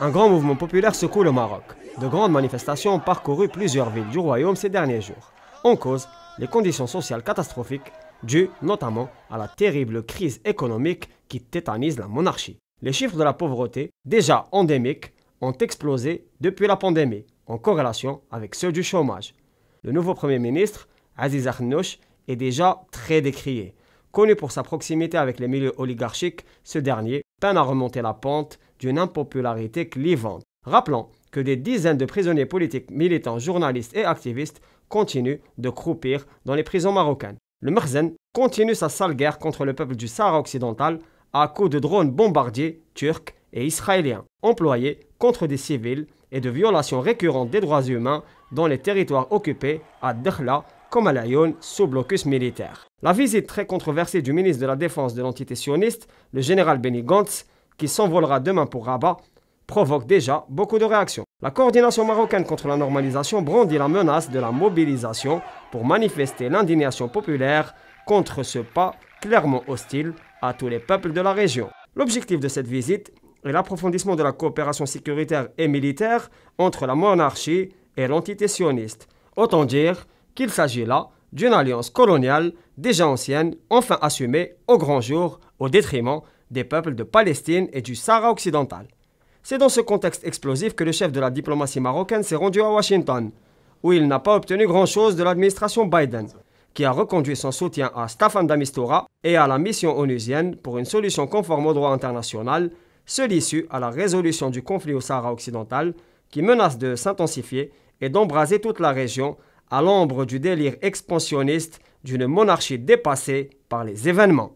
un grand mouvement populaire secoue le Maroc. De grandes manifestations ont parcouru plusieurs villes du royaume ces derniers jours. En cause, les conditions sociales catastrophiques, dues notamment à la terrible crise économique qui tétanise la monarchie. Les chiffres de la pauvreté, déjà endémiques, ont explosé depuis la pandémie, en corrélation avec ceux du chômage. Le nouveau Premier ministre, Aziz Akhnouch, est déjà très décrié. Connu pour sa proximité avec les milieux oligarchiques, ce dernier peine à remonter la pente d'une impopularité clivante. Rappelons que des dizaines de prisonniers politiques, militants, journalistes et activistes continuent de croupir dans les prisons marocaines. Le Merzen continue sa sale guerre contre le peuple du Sahara occidental à coups de drones bombardiers turcs et israéliens, employés contre des civils et de violations récurrentes des droits humains dans les territoires occupés à Dakhla comme à Laayoune sous blocus militaire. La visite très controversée du ministre de la Défense de l'entité sioniste, le général Benny Gantz, qui s'envolera demain pour Rabat, provoque déjà beaucoup de réactions. La coordination marocaine contre la normalisation brandit la menace de la mobilisation pour manifester l'indignation populaire contre ce pas clairement hostile à tous les peuples de la région. L'objectif de cette visite est l'approfondissement de la coopération sécuritaire et militaire entre la monarchie et l'entité sioniste. Autant dire qu'il s'agit là d'une alliance coloniale déjà ancienne, enfin assumée au grand jour, au détriment des peuples de Palestine et du Sahara occidental. C'est dans ce contexte explosif que le chef de la diplomatie marocaine s'est rendu à Washington, où il n'a pas obtenu grand-chose de l'administration Biden, qui a reconduit son soutien à Staffan Damistura et à la mission onusienne pour une solution conforme au droit international, seule issue à la résolution du conflit au Sahara occidental, qui menace de s'intensifier et d'embraser toute la région à l'ombre du délire expansionniste d'une monarchie dépassée par les événements.